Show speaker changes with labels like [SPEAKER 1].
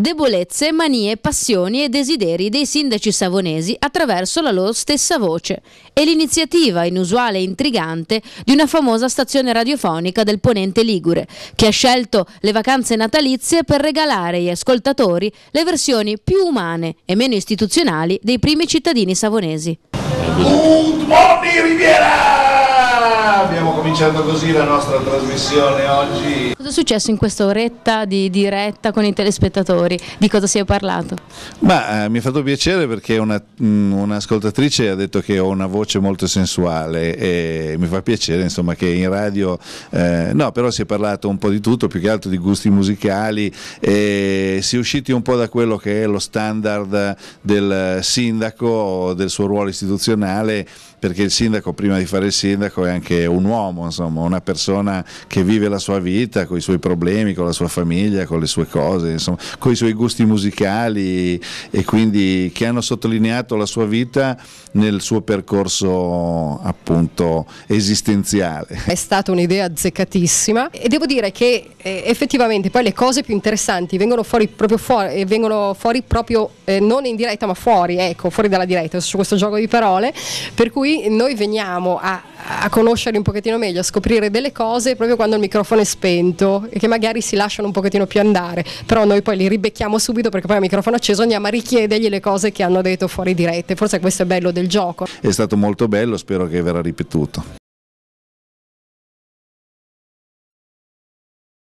[SPEAKER 1] debolezze, manie, passioni e desideri dei sindaci savonesi attraverso la loro stessa voce e l'iniziativa inusuale e intrigante di una famosa stazione radiofonica del Ponente Ligure, che ha scelto le vacanze natalizie per regalare agli ascoltatori le versioni più umane e meno istituzionali dei primi cittadini savonesi.
[SPEAKER 2] Good morning Riviera! cominciando così la nostra trasmissione oggi. Cosa è
[SPEAKER 1] successo in questa oretta di diretta con i telespettatori? Di cosa si è parlato?
[SPEAKER 2] Ma, eh, mi ha fatto piacere perché mm, un'ascoltatrice ha detto che ho una voce molto sensuale e mi fa piacere insomma, che in radio, eh, no però si è parlato un po' di tutto, più che altro di gusti musicali, e si è usciti un po' da quello che è lo standard del sindaco, del suo ruolo istituzionale perché il sindaco prima di fare il sindaco è anche un uomo insomma, una persona che vive la sua vita con i suoi problemi, con la sua famiglia, con le sue cose, insomma, con i suoi gusti musicali e quindi che hanno sottolineato la sua vita nel suo percorso appunto esistenziale. È stata
[SPEAKER 3] un'idea azzeccatissima e devo dire che eh, effettivamente poi le cose più interessanti vengono fuori proprio fuori, e eh, vengono fuori proprio eh, non in diretta ma fuori, ecco, fuori dalla diretta su questo gioco di parole, per cui noi veniamo a, a conoscere un pochettino meglio a scoprire delle cose proprio quando il microfono è spento e che magari si lasciano un pochettino più andare, però noi poi li ribecchiamo subito perché poi a microfono acceso andiamo a richiedergli le cose che hanno detto fuori dirette, forse questo è bello del gioco.
[SPEAKER 2] È stato molto bello, spero che verrà ripetuto.